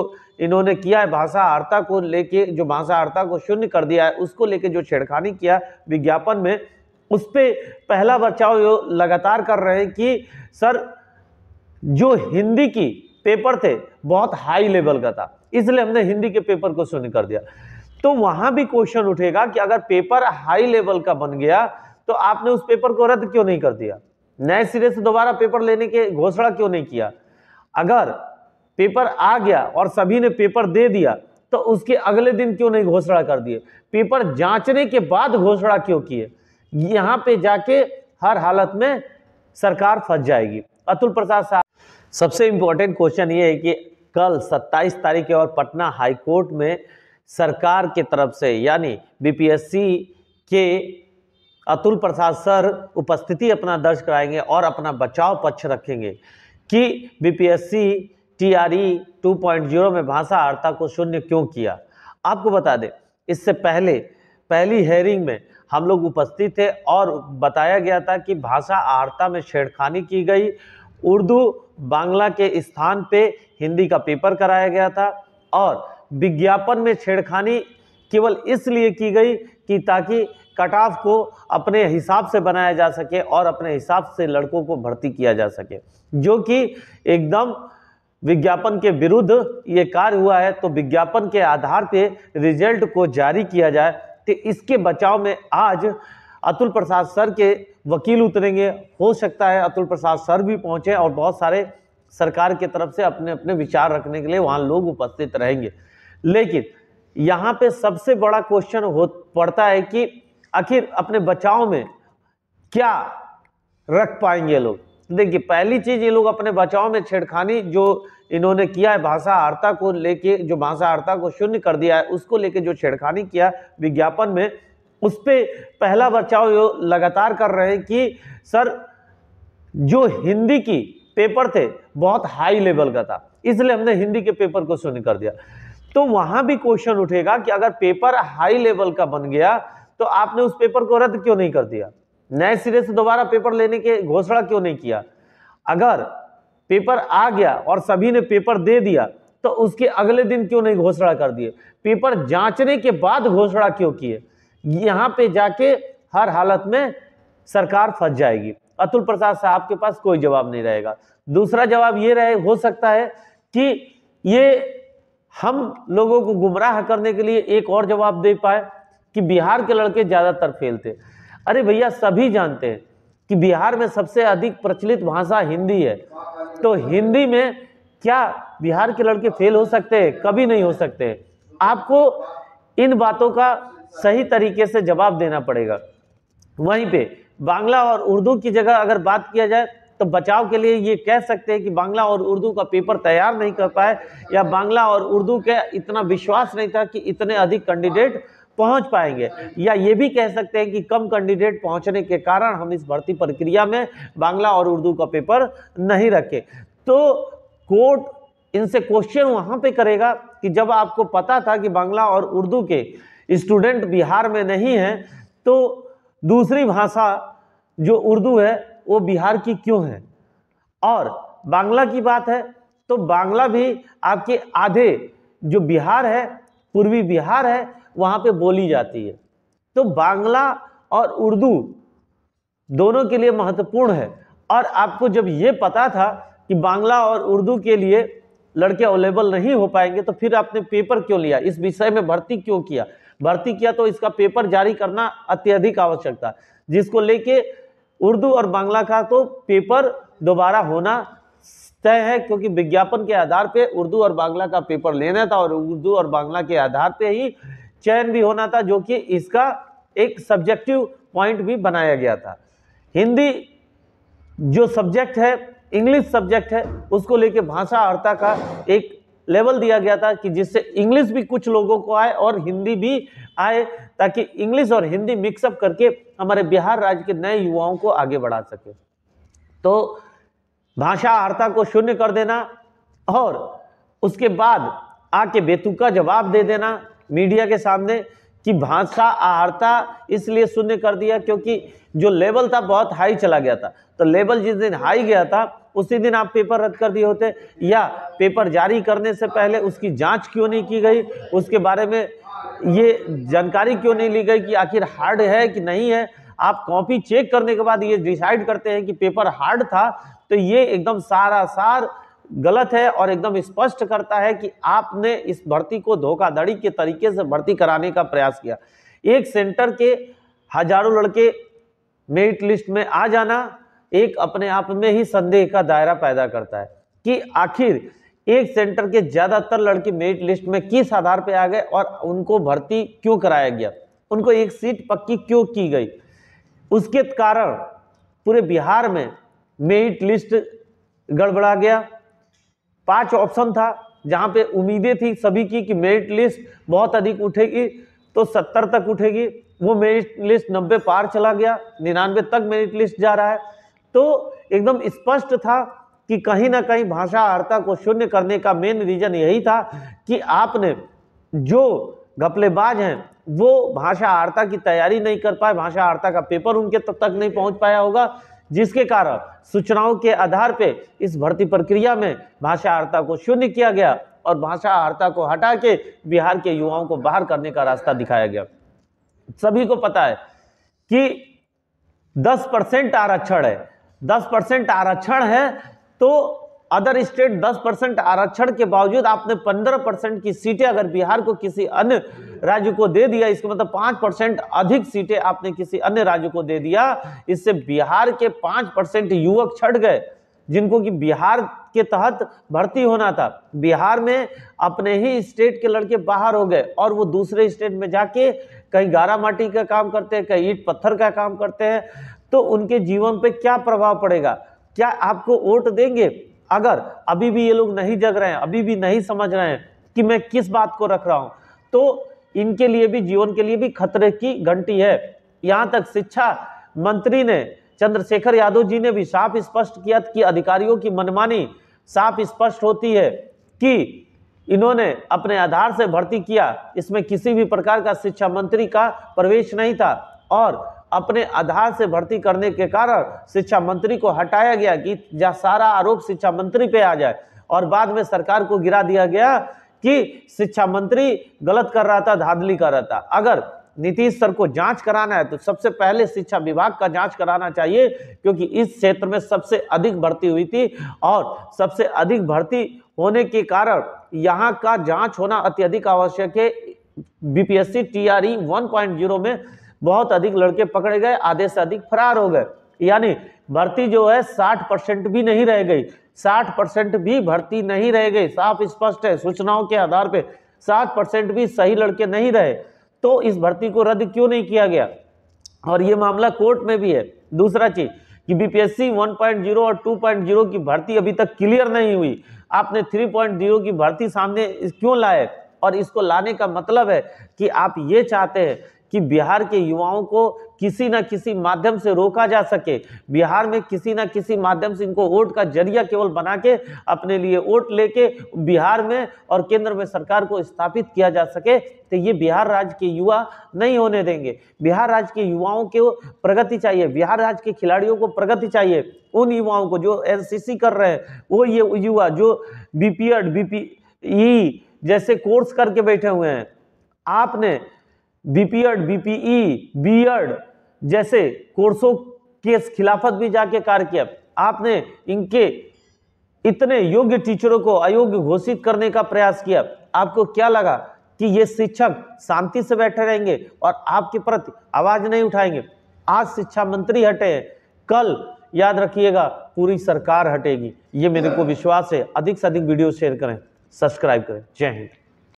तो इन्होंने किया है भाषा आर्ता को लेके जो भाषा आर्ता को शून्य कर दिया है उसको लेके जो छेड़खानी किया विज्ञापन में उस पर पहला बचाव लगातार कर रहे हैं कि सर जो हिंदी की पेपर थे बहुत हाई लेवल का था इसलिए हमने हिंदी के पेपर को शून्य कर दिया तो वहां भी क्वेश्चन उठेगा कि अगर पेपर हाई लेवल का बन गया तो आपने उस पेपर को रद्द क्यों नहीं कर दिया नए सिरे से दोबारा पेपर लेने के घोषणा क्यों नहीं किया अगर पेपर आ गया और सभी ने पेपर दे दिया तो उसके अगले दिन क्यों नहीं घोषणा कर दिए पेपर जांचने के बाद घोषणा क्यों किए यहाँ पे जाके हर हालत में सरकार फंस जाएगी अतुल प्रसाद साहब सबसे इम्पोर्टेंट क्वेश्चन ये है कि कल 27 तारीख के और पटना हाई कोर्ट में सरकार के तरफ से यानी बीपीएससी के अतुल प्रसाद सर उपस्थिति अपना दर्ज कराएंगे और अपना बचाव पक्ष रखेंगे कि BPSC T R E two point zero में भाषाहारता को शून्य क्यों किया आपको बता दें इससे पहले पहली हेयरिंग में हम लोग उपस्थित थे और बताया गया था कि भाषा आर्ता में छेड़खानी की गई उर्दू बांग्ला के स्थान पे हिंदी का पेपर कराया गया था और विज्ञापन में छेड़खानी केवल इसलिए की गई कि ताकि कट ऑफ को अपने हिसाब से बनाया जा सके और अपने हिसाब से लड़कों को भर्ती किया जा सके जो कि एकदम विज्ञापन के विरुद्ध ये कार्य हुआ है तो विज्ञापन के आधार पे रिजल्ट को जारी किया जाए तो इसके बचाव में आज अतुल प्रसाद सर के वकील उतरेंगे हो सकता है अतुल प्रसाद सर भी पहुंचे और बहुत सारे सरकार की तरफ से अपने अपने विचार रखने के लिए वहाँ लोग उपस्थित रहेंगे लेकिन यहाँ पे सबसे बड़ा क्वेश्चन हो पड़ता है कि आखिर अपने बचाव में क्या रख पाएंगे लोग तो देखिए पहली चीज ये लोग अपने बचाव में छेड़खानी जो इन्होंने किया है भाषा आर्ता को लेके जो भाषा आर्ता को शून्य कर दिया है उसको लेके जो छेड़खानी किया विज्ञापन में उस पर पहला बचाव ये लगातार कर रहे हैं कि सर जो हिंदी की पेपर थे बहुत हाई लेवल का था इसलिए हमने हिंदी के पेपर को शून्य कर दिया तो वहां भी क्वेश्चन उठेगा कि अगर पेपर हाई लेवल का बन गया तो आपने उस पेपर को रद्द क्यों नहीं कर दिया नए सिरे से दोबारा पेपर लेने के घोषणा क्यों नहीं किया अगर पेपर आ गया और सभी ने पेपर दे दिया तो उसके अगले दिन क्यों नहीं घोषणा कर दिए पेपर जांचने के बाद घोषणा क्यों किए यहाँ पे जाके हर हालत में सरकार फंस जाएगी अतुल प्रसाद साहब के पास कोई जवाब नहीं रहेगा दूसरा जवाब ये रहे हो सकता है कि ये हम लोगों को गुमराह करने के लिए एक और जवाब दे पाए कि बिहार के लड़के ज़्यादातर फेल थे अरे भैया सभी जानते हैं कि बिहार में सबसे अधिक प्रचलित भाषा हिंदी है तो हिंदी में क्या बिहार के लड़के फेल हो सकते हैं कभी नहीं हो सकते आपको इन बातों का सही तरीके से जवाब देना पड़ेगा वहीं पे बांग्ला और उर्दू की जगह अगर बात किया जाए तो बचाव के लिए ये कह सकते हैं कि बांग्ला और उर्दू का पेपर तैयार नहीं कर पाए या बांग्ला और उर्दू के इतना विश्वास नहीं था कि इतने अधिक कैंडिडेट पहुंच पाएंगे या ये भी कह सकते हैं कि कम कैंडिडेट पहुंचने के कारण हम इस भर्ती प्रक्रिया में बांग्ला और उर्दू का पेपर नहीं रखे तो कोर्ट इनसे क्वेश्चन वहां पे करेगा कि जब आपको पता था कि बांग्ला और उर्दू के स्टूडेंट बिहार में नहीं है तो दूसरी भाषा जो उर्दू है वो बिहार की क्यों है और बांग्ला की बात है तो बांग्ला भी आपके आधे जो बिहार है पूर्वी बिहार है वहाँ पे बोली जाती है तो बांग्ला और उर्दू दोनों के लिए महत्वपूर्ण है और आपको जब ये पता था कि बांग्ला और उर्दू के लिए लड़के अवेलेबल नहीं हो पाएंगे तो फिर आपने पेपर क्यों लिया इस विषय में भर्ती क्यों किया भर्ती किया तो इसका पेपर जारी करना अत्यधिक आवश्यक था जिसको लेके उर्दू और बांग्ला का तो पेपर दोबारा होना तय है क्योंकि विज्ञापन के आधार पे उर्दू और बांग्ला का पेपर लेना था और उर्दू और बांग्ला के आधार पे ही चयन भी होना था जो कि इसका एक सब्जेक्टिव पॉइंट भी बनाया गया था हिंदी जो सब्जेक्ट है इंग्लिश सब्जेक्ट है उसको लेके भाषा आर्ता का एक लेवल दिया गया था कि जिससे इंग्लिश भी कुछ लोगों को आए और हिंदी भी आए ताकि इंग्लिश और हिंदी मिक्सअप करके हमारे बिहार राज्य के नए युवाओं को आगे बढ़ा सके तो भाषा अर्ता को शून्य कर देना और उसके बाद आके बेतुका जवाब दे देना मीडिया के सामने कि भाषा आहारता इसलिए शून्य कर दिया क्योंकि जो लेवल था बहुत हाई चला गया था तो लेवल जिस दिन हाई गया था उसी दिन आप पेपर रद्द कर दिए होते या पेपर जारी करने से पहले उसकी जांच क्यों नहीं की गई उसके बारे में ये जानकारी क्यों नहीं ली गई कि आखिर हार्ड है कि नहीं है आप कॉपी चेक करने के बाद ये डिसाइड करते हैं कि पेपर हार्ड था तो ये एकदम सारा सार गलत है और एकदम स्पष्ट करता है कि आपने इस भर्ती को धोखाधड़ी के तरीके से भर्ती कराने का प्रयास किया एक सेंटर के हजारों लड़के मेरिट लिस्ट में आ जाना एक अपने आप में ही संदेह का दायरा पैदा करता है कि आखिर एक सेंटर के ज़्यादातर लड़के मेरिट लिस्ट में किस आधार पर आ गए और उनको भर्ती क्यों कराया गया उनको एक सीट पक्की क्यों की गई उसके कारण पूरे बिहार में मेरिट लिस्ट गड़बड़ा गया पांच ऑप्शन था जहां पे उम्मीदें थी सभी की कि मेरिट लिस्ट बहुत अधिक उठेगी तो सत्तर तक उठेगी वो मेरिट लिस्ट नब्बे पार चला गया निन्यानवे तक मेरिट लिस्ट जा रहा है तो एकदम स्पष्ट था कि कहीं ना कहीं भाषा आर्ता को शून्य करने का मेन रीजन यही था कि आपने जो घपलेबाज हैं वो भाषा आर्ता की तैयारी नहीं कर पाए भाषा आर्ता का पेपर उनके तक नहीं पहुंच पाया होगा जिसके कारण सूचनाओं के आधार पर इस भर्ती प्रक्रिया में भाषा आर्ता को शून्य किया गया और भाषा आर्ता को हटा के बिहार के युवाओं को बाहर करने का रास्ता दिखाया गया सभी को पता है कि 10 परसेंट आरक्षण है 10 परसेंट आरक्षण है तो अदर स्टेट 10 परसेंट आरक्षण के बावजूद आपने 15 परसेंट की सीटें अगर बिहार को किसी अन्य राज्य को दे दिया इसका मतलब 5 परसेंट अधिक सीटें आपने किसी अन्य राज्य को दे दिया इससे बिहार के 5 परसेंट युवक छट गए जिनको कि बिहार के तहत भर्ती होना था बिहार में अपने ही स्टेट के लड़के बाहर हो गए और वो दूसरे स्टेट में जाके कहीं गारा माटी का काम करते हैं कहीं ईट पत्थर का काम करते हैं तो उनके जीवन पे क्या प्रभाव पड़ेगा क्या आपको वोट देंगे अगर अभी भी ये लोग नहीं जग रहे हैं अभी भी नहीं समझ रहे हैं कि मैं किस बात को रख रहा हूँ तो इनके लिए भी जीवन के लिए भी खतरे की घंटी है यहाँ तक शिक्षा मंत्री ने चंद्रशेखर यादव जी ने भी साफ स्पष्ट किया कि अधिकारियों की मनमानी साफ स्पष्ट होती है कि इन्होंने अपने आधार से भर्ती किया इसमें किसी भी प्रकार का शिक्षा मंत्री का प्रवेश नहीं था और अपने आधार से भर्ती करने के कारण शिक्षा मंत्री को हटाया गया कि जहाँ सारा आरोप शिक्षा मंत्री पे आ जाए और बाद में सरकार को गिरा दिया गया कि शिक्षा मंत्री गलत कर रहा था धांधली कर रहा था अगर नीतीश सर को जांच कराना है तो सबसे पहले शिक्षा विभाग का जांच कराना चाहिए क्योंकि इस क्षेत्र में सबसे अधिक भर्ती हुई थी और सबसे अधिक भर्ती होने के कारण यहाँ का जांच होना अत्यधिक आवश्यक है बीपीएससी टीआरई 1.0 में बहुत अधिक लड़के पकड़े गए आधे से अधिक फरार हो गए यानी भर्ती जो है 60 परसेंट भी नहीं रह गई 60 परसेंट भी भर्ती नहीं रह गई साफ स्पष्ट है सूचनाओं के आधार पे 60 परसेंट भी सही लड़के नहीं रहे तो इस भर्ती को रद्द क्यों नहीं किया गया और ये मामला कोर्ट में भी है दूसरा चीज कि बीपीएससी 1.0 और 2.0 की भर्ती अभी तक क्लियर नहीं हुई आपने 3.0 की भर्ती सामने क्यों लाए और इसको लाने का मतलब है कि आप ये चाहते हैं कि बिहार के युवाओं को किसी ना किसी माध्यम से रोका जा सके बिहार में किसी ना किसी माध्यम से इनको वोट का जरिया केवल बना के अपने लिए वोट लेके बिहार में और केंद्र में सरकार को स्थापित किया जा सके तो ये बिहार राज्य के युवा नहीं होने देंगे बिहार राज्य के युवाओं को प्रगति चाहिए बिहार राज्य के खिलाड़ियों को प्रगति चाहिए उन युवाओं को जो एन कर रहे हैं वो ये युवा जो बी पी जैसे कोर्स करके बैठे हुए हैं आपने बीपीएड बीपीई बीएड जैसे कोर्सों के खिलाफत भी जाके कार्य किया आपने इनके इतने योग्य टीचरों को अयोग्य घोषित करने का प्रयास किया आपको क्या लगा कि ये शिक्षक शांति से बैठे रहेंगे और आपके प्रति आवाज नहीं उठाएंगे आज शिक्षा मंत्री हटे हैं कल याद रखिएगा पूरी सरकार हटेगी ये मेरे को विश्वास है अधिक से अधिक वीडियो शेयर करें सब्सक्राइब करें जय हिंद